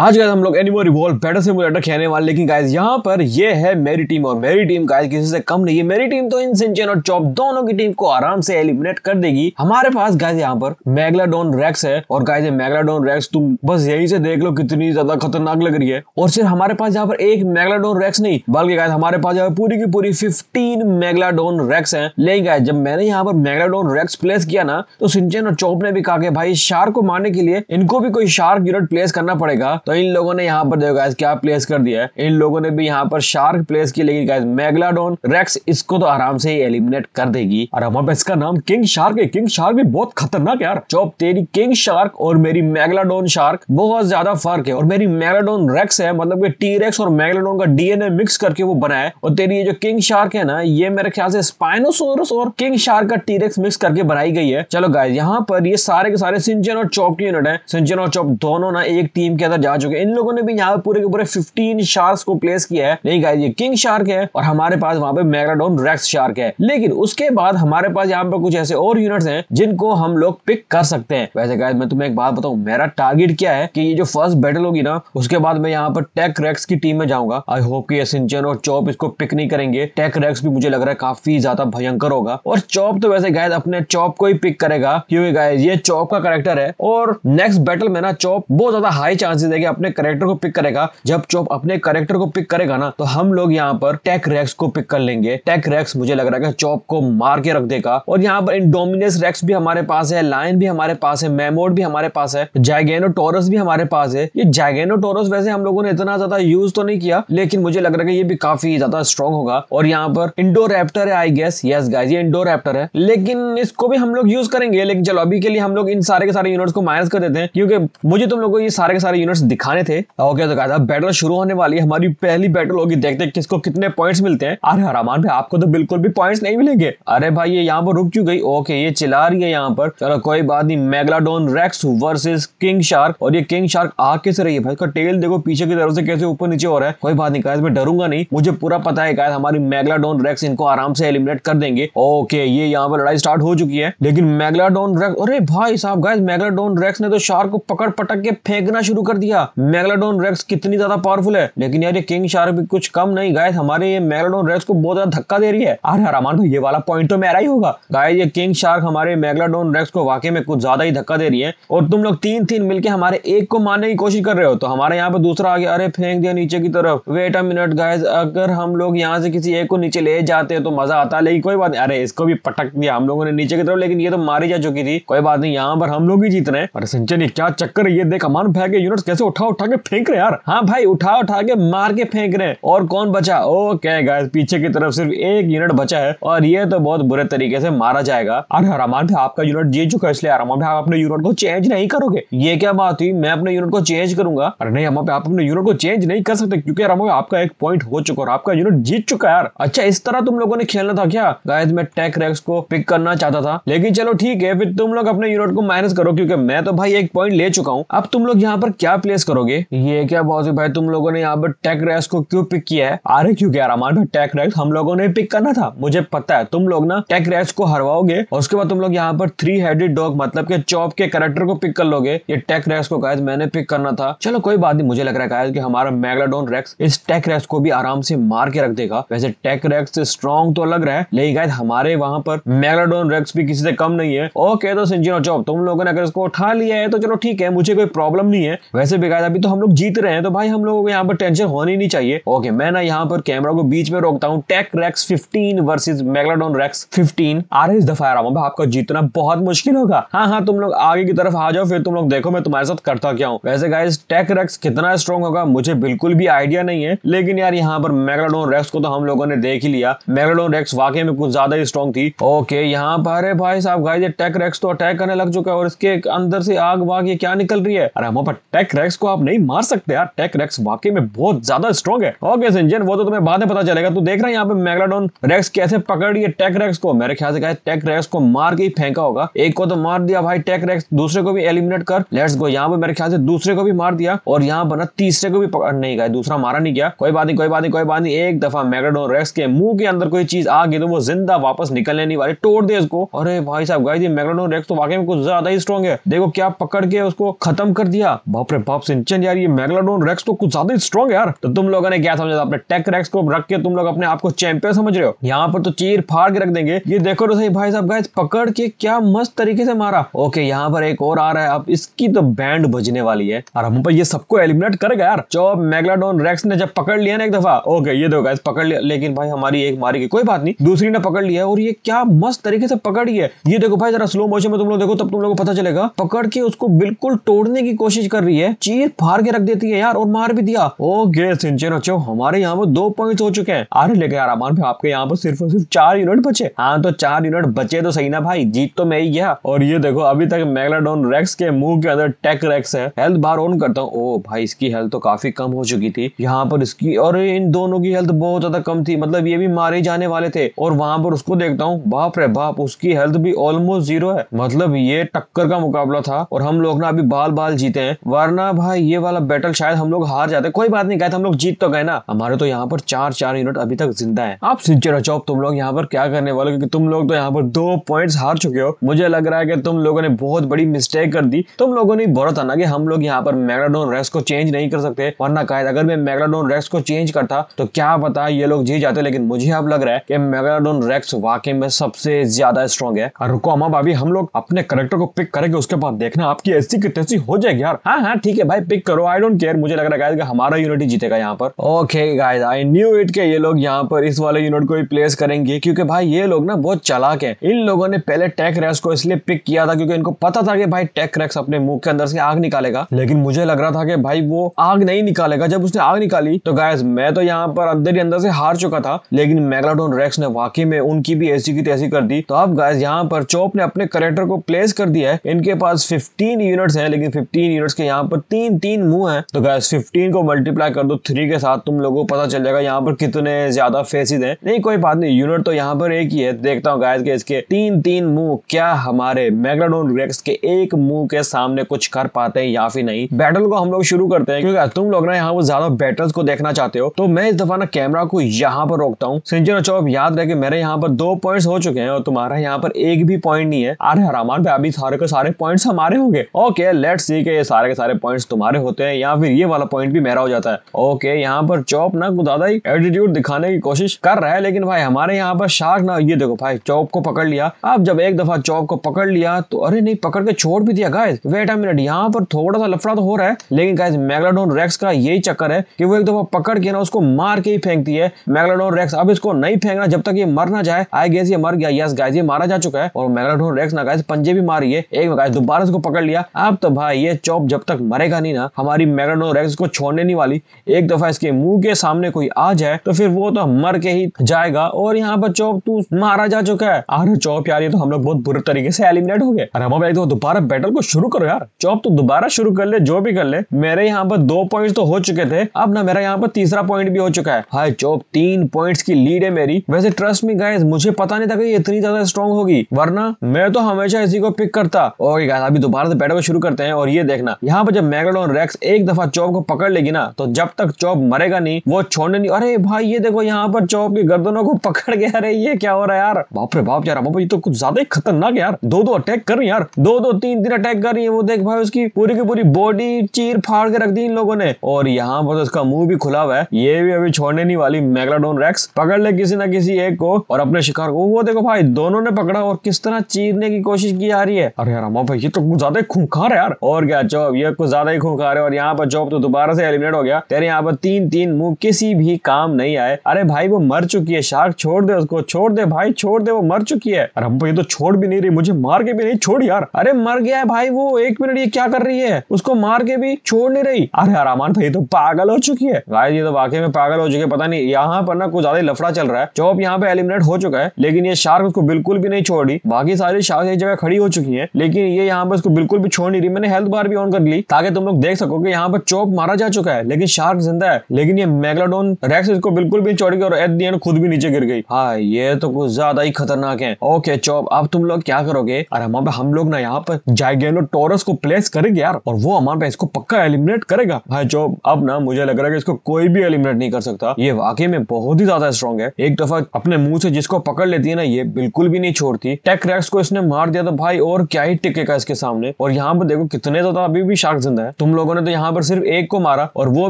आज गाइस हम लोग एनिमो रिवॉल्व बैटर सिमुलेटर खेलने वाले लेकिन गाइस यहाँ पर ये है मेरी टीम और मेरी टीम गाइस किसी से कम नहीं है मेरी टीम तो इन सिंचन और चॉप दोनों की टीम को आराम से एलिमिनेट कर देगी हमारे पास गाइस यहाँ पर मैगलाडोन रैक्स है और गाइस ये मैगलाडोन रेक्स तुम बस यही से देख लो कितनी ज्यादा खतरनाक लग रही है और सिर्फ हमारे पास यहाँ पर एक मैगलाडोन रैक्स नहीं बल्कि गाइस हमारे पास यहाँ पूरी की पूरी फिफ्टीन मैगलाडोन रैक्स है लेकिन गाइस जब मैंने यहाँ पर मैगलाडोन रेक्स प्लेस किया ना तो सिंचन और चौप ने भी कहा कि भाई शार्क को मारने के लिए इनको भी कोई शार्क यूनिट प्लेस करना पड़ेगा तो इन लोगों ने यहाँ पर देखो क्या प्लेस कर दिया है इन लोगों ने भी यहाँ पर शार्क प्लेस की लेकिन गाइस मेगलाडोन रेक्स इसको तो आराम से ही एलिमिनेट कर देगी और हमारे इसका नाम किंग शार्क है किंग शार्क भी बहुत खतरनाक यार जो तेरी किंग शार्क और मेरी मेगलाडोन शार्क बहुत ज्यादा फर्क है और मेरी मेगलाडोन रेक्स है मतलब कि टी रेक्स और मेगलाडोन का डीएनए मिक्स करके वो बना है और तेरी ये जो किंग शार्क है ना ये मेरे ख्याल से स्पाइनोसोरस और किंग शार्क का टीरेक्स मिक्स करके बनाई गई है चलो गाय यहाँ पर ये सारे के सारे सिंचन और चौप की यूनिट है सिंचन और चौप दोनों ना एक टीम के अंदर जा चुके हैं इन लोगों ने भी यहाँ पे पूरे के पूरे फिफ्टीन शार्क को प्लेस किया है नहीं गाइज ये किंग शार्क है और हमारे पास वहाँ पे मेगाडोन रेक्स शार्क है लेकिन उसके बाद हमारे पास यहाँ पे कुछ ऐसे और यूनिट्स हैं जिनको हम लोग पिक कर सकते हैं वैसे गाय मैं तुम्हें एक बात बताऊं मेरा टारगेट क्या है की ये जो फर्स्ट बैटल होगी ना उसके बाद मैं यहाँ पर टेक रेक्स की टीम में जाऊंगा आई होप की सिंचन और चौप इसको पिक नहीं करेंगे टेक रेक्स भी मुझे लग रहा है काफी ज्यादा भयंकर होगा और चौप तो वैसे गायद अपने चौप को ही पिक करेगा क्योंकि गाय ये चौप का करेक्टर है और नेक्स्ट बैटल में ना चौप बहुत ज्यादा हाई चांसेस है जगह अपने करेक्टर को पिक करेगा जब चोप अपने करेक्टर को पिक करेगा ना तो हम लोग यहाँ पर टेक रेक्स को पिक कर लेंगे टेक रेक्स मुझे लग रहा है चोप को मार के रख देगा और यहाँ पर इंडोमिनस रेक्स भी हमारे पास है लाइन भी हमारे पास है मेमोड भी हमारे पास है जैगेनो टोरस भी हमारे पास है ये जैगेनो टोरस वैसे हम लोगों ने इतना ज्यादा यूज तो नहीं किया लेकिन मुझे लग रहा है ये भी काफी ज्यादा स्ट्रॉन्ग होगा और यहाँ पर इंडोर रैप्टर है आई गेस यस गाइज ये इंडोर रैप्टर है लेकिन इसको भी हम लोग यूज करेंगे लेकिन चलो अभी के लिए हम लोग इन सारे के सारे यूनिट्स को माइनस कर देते हैं क्योंकि मुझे तुम लोगों को ये सारे के सारे यूनिट्स दिखाने थे ओके तो कहा था बैटल शुरू होने वाली है हमारी पहली बैटल होगी देखते हैं किसको कितने पॉइंट्स मिलते हैं अरे हरामान भाई आपको तो बिल्कुल भी पॉइंट्स नहीं मिलेंगे अरे भाई ये यहाँ पर रुक चुकी गई ओके ये चिल्ला रही है यहाँ पर चलो कोई बात नहीं megalodon rex versus king shark और ये किंग शार्क आ कैसे रही है भाई का टेल देखो पीछे की तरफ से कैसे ऊपर नीचे हो रहा है कोई बात नहीं कहा मैं डरूंगा नहीं मुझे पूरा पता है कहा हमारी मेगलाडोन रेक्स इनको आराम से एलिमिनेट कर देंगे ओके ये यहाँ पर लड़ाई स्टार्ट हो चुकी है लेकिन मेगलाडोन रेक्स अरे भाई साहब गायद मेगलाडोन रेक्स ने तो शार्क को पकड़ पटक के फेंकना शुरू कर दिया समझा मेगलाडोन रेक्स कितनी ज्यादा पावरफुल है लेकिन यार ये किंग शार्क भी कुछ कम नहीं गाय हमारे ये मेगलाडोन रेक्स को बहुत ज्यादा धक्का दे रही है अरे हरामान भाई ये वाला पॉइंट तो मेरा ही होगा गाय ये किंग शार्क हमारे मेगलाडोन रेक्स को वाकई में कुछ ज्यादा ही धक्का दे रही है और तुम लोग तीन तीन मिलकर हमारे एक को मारने की कोशिश कर रहे हो तो हमारे यहाँ पे दूसरा आ गया अरे फेंक दिया नीचे की तरफ वेट अ मिनट गाइस अगर हम लोग यहाँ से किसी एक को नीचे ले जाते हैं तो मजा आता है लेकिन कोई बात नहीं अरे इसको भी पटक दिया हम लोगों ने नीचे की तरफ लेकिन ये तो मारी जा चुकी थी कोई बात नहीं यहाँ पर हम लोग ही जीत रहे हैं अरे सिंचन ये क्या चक्कर है ये देख हमारे भाई यूनिट कैसे उठा उठा के फेंक रहे यार हाँ भाई उठा उठा के मार के फेंक रहे और कौन बचा ओके गाइस पीछे की तरफ सिर्फ एक यूनिट बचा है और ये तो बहुत बुरे तरीके से मारा जाएगा अरे हरामान भी आपका यूनिट जीत चुका है इसलिए हरामान भी आप अपने यूनिट को चेंज नहीं करोगे ये क्या बात हुई मैं अपने यूनिट को चेंज करूंगा अरे नहीं हम आप अपने यूनिट को चेंज नहीं कर सकते क्योंकि हरामान आपका एक पॉइंट हो चुका और आपका यूनिट जीत चुका यार अच्छा इस तरह तुम लोगों ने खेलना था क्या गाइस मैं टेक रेक्स को पिक करना चाहता था लेकिन चलो ठीक है फिर तुम लोग अपने यूनिट को माइनस करो क्योंकि मैं तो भाई एक पॉइंट ले चुका हूँ अब तुम लोग यहाँ पर क्या प्ले रेस करोगे ये क्या बॉस भाई तुम लोगों ने यहाँ पर टेक रेस को क्यों पिक किया है अरे क्यों क्या रामान भाई टेक रेस हम लोगों ने पिक करना था मुझे पता है तुम लोग ना टेक रेस को हरवाओगे और उसके बाद तुम लोग यहाँ पर थ्री हेडेड डॉग मतलब के चौप के करेक्टर को पिक कर लोगे ये टेक रेस को गायज मैंने पिक करना था चलो कोई बात नहीं मुझे लग रहा है कि हमारा मैगलाडोन रेक्स इस टेक रेस को भी आराम से मार के रख देगा वैसे टेक रेक्स स्ट्रॉन्ग तो लग रहा है लेकिन गायद हमारे वहां पर मैगलाडोन रेक्स भी किसी से कम नहीं है ओके तो सिंजिनो चौप तुम लोगों ने अगर इसको उठा लिया है तो चलो ठीक है मुझे कोई प्रॉब्लम नहीं है वैसे भी ने अभी तो हम लोग जीत रहे हैं तो भाई हम लोगों को यहाँ पर टेंशन होनी नहीं चाहिए ओके मैं ना यहाँ पर कैमरा को बीच में रोकता हूँ tech rex fifteen versus megalodon rex fifteen आर एस दफा रहा आपका जीतना बहुत मुश्किल होगा हाँ हाँ तुम लोग आगे की तरफ आ जाओ फिर तुम लोग देखो मैं तुम्हारे साथ करता क्या हूँ वैसे गाइज टेक रेक्स कितना स्ट्रॉन्ग होगा मुझे बिल्कुल भी आइडिया नहीं है लेकिन यार यहाँ पर मेगलाडोन रेक्स को तो हम लोगों ने देख ही लिया मेगलाडोन रेक्स वाकई में कुछ ज्यादा ही स्ट्रॉन्ग थी ओके यहाँ पर है भाई साहब गाइज टेक रेक्स तो अटैक करने लग चुका है और इसके अंदर से आग वाग ये क्या निकल रही है अरे हम पर टेक रेक्स को आप नहीं मार सकते यार टेक रेक्स वाकई में बहुत ज्यादा स्ट्रॉन्ग है ओके संजन वो तो तुम्हें बाद में पता चलेगा तू देख रहा है यहाँ पे मेगाडोन रेक्स कैसे पकड़ रही है टेक रेक्स को मेरे ख्याल से कहा टेक रेक्स को मार के ही फेंका होगा एक को तो मार दिया भाई टेक रेक्स दूसरे को भी एलिमिनेट कर लेट्स गो यहाँ पे मेरे ख्याल से दूसरे को भी मार दिया और यहाँ बना तीसरे को भी पकड़ नहीं गया दूसरा मारा नहीं गया कोई बात नहीं कोई बात नहीं कोई बात नहीं एक दफा मेगाडोन रेक्स के मुंह के अंदर कोई चीज आ गई तो वो जिंदा वापस निकलने नहीं वाली तोड़ दे इसको अरे भाई साहब गाय मेगाडोन रेक्स तो वाकई में कुछ ज्यादा ही स्ट्रॉन्ग है देखो क्या पकड़ के उसको खत्म कर दिया बाप रे बाप सिंचन यार ये मेगलाडोन रेक्स तो कुछ ज्यादा स्ट्रॉन्ग यार तो तुम लोगों ने क्या समझा अपने टेक रेक्स को रख के तुम लोग अपने आप को चैंपियन समझ रहे हो यहाँ पर तो चीर फाड़ के रख देंगे ये देखो तो सही भाई साहब गाइस पकड़ के क्या मस्त तरीके से मारा ओके यहाँ पर एक और आ रहा है अब इसकी तो बैंड बजने वाली है और हम पर ये सबको एलिमिनेट करेगा यार जो मेगलाडोन रेक्स ने जब पकड़ लिया ना एक दफा ओके ये देखो गाइस पकड़ लिया लेकिन भाई हमारी एक मारी गई कोई बात नहीं दूसरी ने पकड़ लिया और ये क्या मस्त तरीके से पकड़ी है ये देखो भाई जरा स्लो मोशन में तुम लोग देखो तब तुम लोग को पता चलेगा पकड़ के उसको बिल्कुल तोड़ने की कोशिश कर रही है चीर फाड़ के रख देती है यार और मार भी दिया ओ गे सिंचन अच्छो हमारे यहाँ पर दो पॉइंट हो चुके हैं अरे लेकिन यार अमान भाई आपके यहाँ पर सिर्फ और सिर्फ चार यूनिट बचे हाँ तो चार यूनिट बचे तो सही ना भाई जीत तो मैं ही गया और ये देखो अभी तक मेगलाडोन रेक्स के मुंह के अंदर टेक रेक्स है हेल्थ बार ऑन करता हूँ ओ भाई इसकी हेल्थ तो काफी कम हो चुकी थी यहाँ पर इसकी और इन दोनों की हेल्थ बहुत ज्यादा कम थी मतलब ये भी मारे जाने वाले थे और वहां पर उसको देखता हूँ बाप रे बाप उसकी हेल्थ भी ऑलमोस्ट जीरो है मतलब ये टक्कर का मुकाबला था और हम लोग ना अभी बाल बाल जीते हैं वरना भाई ये वाला बैटल शायद हम लोग हार जाते कोई बात नहीं कहते हम लोग जीत तो गए ना हमारे तो यहाँ पर चार चार यूनिट अभी तक जिंदा है आप सिंचर अचौप तुम लोग यहाँ पर क्या करने वाले क्योंकि तुम लोग तो यहाँ पर दो पॉइंट हार चुके हो मुझे लग रहा है कि तुम लोगों ने बहुत बड़ी मिस्टेक कर दी तुम लोगों ने बोला था ना कि हम लोग यहाँ पर मैगनाडोन रेस को चेंज नहीं कर सकते वरना कहा अगर मैं मैगनाडोन रेस को चेंज करता तो क्या पता ये लोग जीत जाते लेकिन मुझे अब लग रहा है कि मैगनाडोन रेक्स वाकई में सबसे ज्यादा स्ट्रॉन्ग है और रुको अमा भाभी हम लोग अपने करेक्टर को पिक करेंगे उसके बाद देखना आपकी ऐसी की तैसी हो जाएगी यार हाँ हाँ ठीक है भाई पिक करो आई डोंट केयर मुझे लग रहा है गाइस हमारा यूनिट ही जीतेगा यहाँ पर okay guys I knew it के ये लोग यहाँ पर इस वाले यूनिट को ही प्लेस करेंगे क्योंकि भाई ये लोग ना बहुत चलाक है इन लोगों ने पहले टेक रैक्स को इसलिए पिक किया था क्योंकि इनको पता था कि भाई टेक रैक्स अपने मुंह के अंदर से आग निकालेगा लेकिन मुझे लग रहा था कि भाई वो आग नहीं निकालेगा जब उसने आग निकाली तो गायस मैं तो यहाँ पर अंदर ही अंदर से हार चुका था लेकिन मेगाडोन रेक्स ने वाकई में उनकी भी ऐसी की तैसी कर दी तो अब गायस यहाँ पर चोप ने अपने करेक्टर को प्लेस कर दिया है इनके पास फिफ्टीन यूनिट्स है लेकिन फिफ्टीन यूनिट्स के यहाँ पर तीन तीन तीन मुंह है तो गैस फिफ्टीन को मल्टीप्लाई कर दो थ्री के साथ तुम लोगों को पता चल जाएगा यहाँ पर कितने ज्यादा फेसिस है नहीं कोई बात नहीं यूनिट तो यहाँ पर एक ही है देखता हूँ गैस के इसके तीन तीन मुंह क्या हमारे मैगलाडोन रेक्स के एक मुंह के सामने कुछ कर पाते हैं या फिर नहीं बैटल को हम लोग शुरू करते हैं क्योंकि तुम लोग ना यहाँ पर ज्यादा बैटल्स को देखना चाहते हो तो मैं इस दफा ना कैमरा को यहाँ पर रोकता हूँ सिंचन चौब याद रहे मेरे यहाँ पर दो पॉइंट हो चुके हैं और तुम्हारा यहाँ पर एक भी पॉइंट नहीं है अरे हरामान पे अभी सारे के सारे पॉइंट हमारे होंगे ओके लेट्स सी के ये सारे के सारे पॉइंट्स तुम्हारे होते हैं या फिर ये वाला पॉइंट भी मेरा हो जाता है ओके यहाँ पर चौप ना ज्यादा ही एटीट्यूड दिखाने की कोशिश कर रहा है लेकिन भाई हमारे यहाँ पर शार्क ना ये देखो भाई चौप को पकड़ लिया अब जब एक दफा चौप को पकड़ लिया तो अरे नहीं पकड़ के छोड़ भी दिया गाय वेट अ मिनट यहाँ पर थोड़ा सा लफड़ा तो हो रहा है लेकिन गाय मैगलाडोन रेक्स का यही चक्कर है कि वो एक दफा पकड़ के ना उसको मार के ही फेंकती है मैगलाडोन रेक्स अब इसको नहीं फेंकना जब तक ये मर ना जाए आई गेस ये मर गया यस गाय ये मारा जा चुका है और मैगलाडोन रेक्स ना गाय पंजे भी मारी है एक दोबारा इसको पकड़ लिया अब तो भाई ये चौप जब तक मरेगा शैतानी ना हमारी मैगडोरेक्स को छोड़ने नहीं वाली एक दफा इसके मुंह के सामने कोई आ जाए तो फिर वो तो मर के ही जाएगा और यहाँ पर चौप तू मारा जा चुका है अरे चौप यार ये तो हम लोग बहुत बुरे तरीके से एलिमिनेट हो गए अरे हम भाई तो दोबारा बैटल को शुरू करो यार चौप तो दोबारा शुरू कर ले जो भी कर ले मेरे यहाँ पर दो पॉइंट तो हो चुके थे अब ना मेरा यहाँ पर तीसरा पॉइंट भी हो चुका है हाय चौप तीन पॉइंट की लीड है मेरी वैसे ट्रस्ट में गाय मुझे पता नहीं था कि इतनी ज्यादा स्ट्रॉन्ग होगी वरना मैं तो हमेशा इसी को पिक करता और अभी दोबारा से बैटल को शुरू करते हैं और ये देखना यहाँ पर जब मैग मैकडोन रेक्स एक दफा चौब को पकड़ लेगी ना तो जब तक चौब मरेगा नहीं वो छोड़ने नहीं अरे भाई ये देखो यहाँ पर चौब के गर्दनों को पकड़ गया अरे ये क्या हो रहा है यार बाप रे बाप यार ये तो कुछ ज्यादा ही खतरनाक यार दो दो अटैक कर रही यार दो दो तीन दिन अटैक कर रही है वो देख भाई उसकी पूरी की पूरी बॉडी चीर फाड़ के रख दी इन लोगों ने और यहाँ पर उसका तो मुंह भी खुला हुआ है ये भी अभी छोड़ने नहीं वाली मेगाडोन रेक्स पकड़ ले किसी ना किसी एक को और अपने शिकार को वो देखो भाई दोनों ने पकड़ा और किस तरह चीरने की कोशिश की जा रही है अरे यार ये तो कुछ ज्यादा खूंखार है यार और क्या चौब ये कुछ ज्यादा एक हुंकार है और यहाँ पर जॉब तो दोबारा से एलिमिनेट हो गया तेरे यहाँ पर तीन तीन मुंह किसी भी काम नहीं आए अरे भाई वो मर चुकी है शार्क छोड़ दे उसको छोड़ दे भाई छोड़ दे वो मर चुकी है अरे ये तो छोड़ भी नहीं रही मुझे मार के भी नहीं छोड़ यार अरे मर गया है भाई वो एक मिनट ये क्या कर रही है उसको मार के भी छोड़ नहीं रही अरे अरामान भाई तो पागल हो चुकी है भाई ये तो वाकई में पागल हो चुके पता नहीं यहाँ पर ना कुछ ज्यादा लफड़ा चल रहा है जॉब यहाँ पे एलिमिनेट हो चुका है लेकिन ये शार्क उसको बिल्कुल भी नहीं छोड़ी बाकी सारी शार्क एक जगह खड़ी हो चुकी है लेकिन ये यहाँ पर उसको बिल्कुल भी छोड़ नहीं रही मैंने हेल्थ बार भी ऑन कर ली ताकि तुम लोग देख सको कि यहाँ पर चौप मारा जा चुका है लेकिन शार्क जिंदा है लेकिन ये मेगाडोन रेक्स इसको बिल्कुल भी गया और एट दी एंड खुद भी नीचे गिर गई हाँ ये तो कुछ ज्यादा ही खतरनाक है ओके चौप अब तुम लोग क्या करोगे अरे हम हम लोग ना यहाँ पर जाइगेनो टोरस को प्लेस करेंगे यार और वो हमारे इसको पक्का एलिमिनेट करेगा भाई हाँ, चौप अब ना मुझे लग रहा है कि इसको कोई भी एलिमिनेट नहीं कर सकता ये वाकई में बहुत ही ज्यादा स्ट्रॉन्ग है एक दफा अपने मुंह से जिसको पकड़ लेती है ना ये बिल्कुल भी नहीं छोड़ती टेक रेक्स को इसने मार दिया तो भाई और क्या ही टिकेगा इसके सामने और यहाँ पर देखो कितने ज्यादा अभी भी शार्क जिंदा है है तुम लोगों ने तो यहाँ पर सिर्फ एक को मारा और वो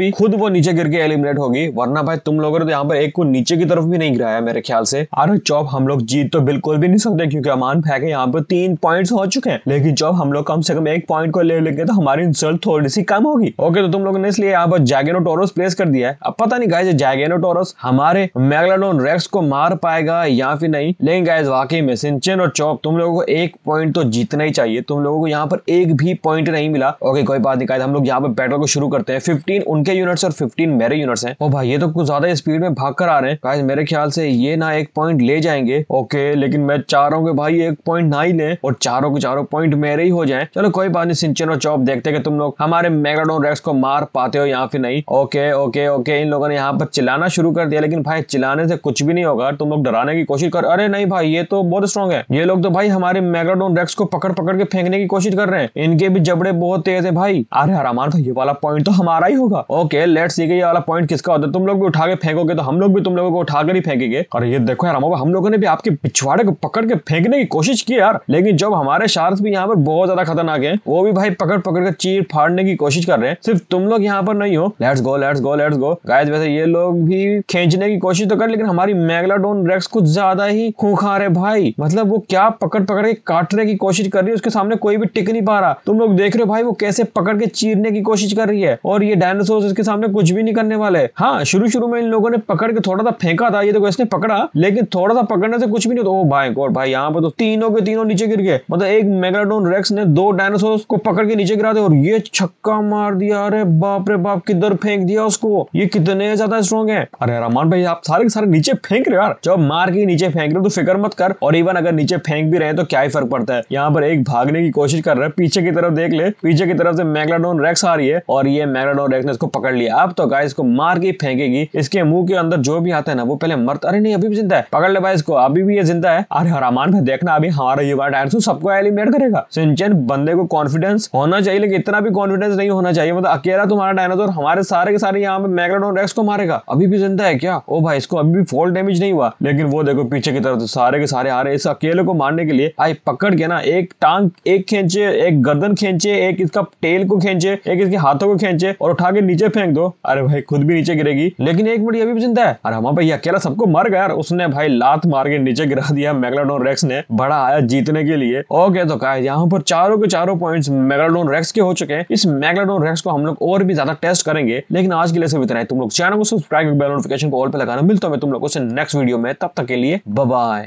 भी खुद वो नीचे गिर के एलिमिनेट होगी वरना भाई तुम लोगों ने तो यहाँ पर एक को नीचे की तरफ भी नहीं गिराया मेरे ख्याल से अरे चौप हम लोग जीत तो बिल्कुल भी नहीं सकते क्योंकि अमान फेंके यहाँ पर तीन पॉइंट हो चुके हैं लेकिन चौब हम लोग कम से कम एक पॉइंट को ले लेंगे तो हमारी इंसल्ट थोड़ी सी कम होगी ओके तो तुम लोगों ने इसलिए यहाँ पर जैगेनो टोरस प्लेस कर दिया है अब पता नहीं गाय जैगेनो टोरस हमारे मैगलाडोन रेक्स को मार पाएगा या फिर नहीं लेकिन गाय वाकई में सिंचन और चौक तुम लोगों को एक पॉइंट तो जीतना ही चाहिए तुम लोगों को यहाँ पर एक भी पॉइंट नहीं मिला ओके कोई बात दिखाया था हम लोग यहाँ पे बैटल को शुरू करते हैं फिफ्टीन उनके यूनिट्स और फिफ्टीन मेरे यूनिट्स है और भाई ये तो कुछ ज्यादा स्पीड में भाग कर आ रहे हैं गाइस मेरे ख्याल से ये ना एक पॉइंट ले जाएंगे ओके लेकिन मैं चाह रहा हूँ कि भाई एक पॉइंट ना ही ले और चारों के चारों पॉइंट मेरे ही हो जाए चलो कोई बात नहीं सिंचन और चौप देखते हैं कि तुम लोग हमारे मेगाडोन रेक्स को मार पाते हो यहाँ फिर नहीं ओके ओके ओके इन लोगों ने यहाँ पर चिलाना शुरू कर दिया लेकिन भाई चिलाने से कुछ भी नहीं होगा तुम लोग डराने की कोशिश कर अरे नहीं भाई ये तो बहुत स्ट्रॉन्ग है ये लोग तो भाई हमारे मेगाडोन रेक्स को पकड़ पकड़ के फेंकने की कोशिश कर रहे हैं इनके भी जबड़े बहुत तेज है भाई अरे यार अमान तो ये वाला पॉइंट तो हमारा ही होगा ओके लेट्स सी ये वाला पॉइंट किसका होता है तुम लोग भी उठा के फेंकोगे तो हम लोग भी तुम लोगों को उठा कर ही फेंकेंगे और ये देखो यार हम लोगों ने भी आपके पिछवाड़े को पकड़ के फेंकने की कोशिश की यार लेकिन जब हमारे शार्थ भी यहाँ पर बहुत ज्यादा खतरनाक है वो भी भाई पकड़ पकड़ कर चीर फाड़ने की कोशिश कर रहे हैं सिर्फ तुम लोग यहाँ पर नहीं हो let's go let's go let's go guys वैसे ये लोग भी खींचने की कोशिश तो कर लेकिन हमारी मैगलाडोन रेक्स कुछ ज्यादा ही खूंखार है भाई मतलब वो क्या पकड़ पकड़ के काटने की कोशिश कर रही है उसके सामने कोई भी टिक नहीं पा रहा तुम लोग देख रहे हो भाई वो कैसे पकड़ के चीरने की कोशिश कर रही है और ये डायनासोर इसके सामने कुछ भी नहीं करने वाले हाँ शुरू शुरू में इन लोगों ने पकड़ के थोड़ा सा फेंका था ये देखो इसने पकड़ा लेकिन थोड़ा सा पकड़ने से कुछ भी नहीं होता भाई और भाई यहाँ पे तो तीनों के तीनों नीचे गिर गए मतलब एक मेगाडोन रेक्स ने दो डायनासोर को पकड़ के नीचे गिरा दे और ये छक्का मार दिया अरे बाप रे बाप किधर फेंक दिया उसको ये कितने ज्यादा स्ट्रॉन्ग है अरे रमान भाई आप सारे सारे नीचे फेंक रहे यार जब मार के नीचे फेंक रहे हो तो फिक्र मत कर और इवन अगर नीचे फेंक भी रहे तो क्या ही फर्क पड़ता है यहाँ पर एक भागने की कोशिश कर रहा है पीछे की तरफ देख ले पीछे की तरफ से मैगला मैगलाडोन रेक्स आ रही है और ये मैगलाडोन रेक्स ने इसको पकड़ लिया अब तो गाय इसको मार के फेंकेगी इसके मुंह के अंदर जो भी आता है ना वो पहले मरता अरे नहीं अभी भी जिंदा है पकड़ ले भाई इसको अभी भी ये जिंदा है अरे हरामान भाई देखना अभी हमारा युवा डायरसू तो सबको एलिमिनेट करेगा सिंचन बंदे को कॉन्फिडेंस होना चाहिए लेकिन इतना भी कॉन्फिडेंस नहीं होना चाहिए मतलब अकेला तुम्हारा डायनासोर हमारे सारे के सारे यहाँ पे मैगलाडोन रेक्स को मारेगा अभी भी जिंदा है क्या ओ भाई इसको अभी भी फॉल डैमेज नहीं हुआ लेकिन वो देखो पीछे की तरफ तो सारे के सारे आ रहे इस अकेले को मारने के लिए आई पकड़ के ना एक टांग एक खेचे एक गर्दन खेचे एक इसका टेल को खींचे एक इसके हाथों को खींचे और उठा के नीचे फेंक दो अरे भाई खुद भी नीचे गिरेगी लेकिन एक बड़ी अभी भी जिंदा है अरे हमारा भाई अकेला सबको मर गया यार उसने भाई लात मार के नीचे गिरा दिया मेगलाडोन रेक्स ने बड़ा आया जीतने के लिए ओके तो कहा यहाँ पर चारों के चारों पॉइंट मेगलाडोन रेक्स के हो चुके हैं इस मेगलाडोन रेक्स को हम लोग और भी ज्यादा टेस्ट करेंगे लेकिन आज के लिए सिर्फ इतना है तुम लोग चैनल को सब्सक्राइब बेल नोटिफिकेशन को ऑल पे लगाना मिलता है तुम लोगों से नेक्स्ट वीडियो में तब तक के लिए बाय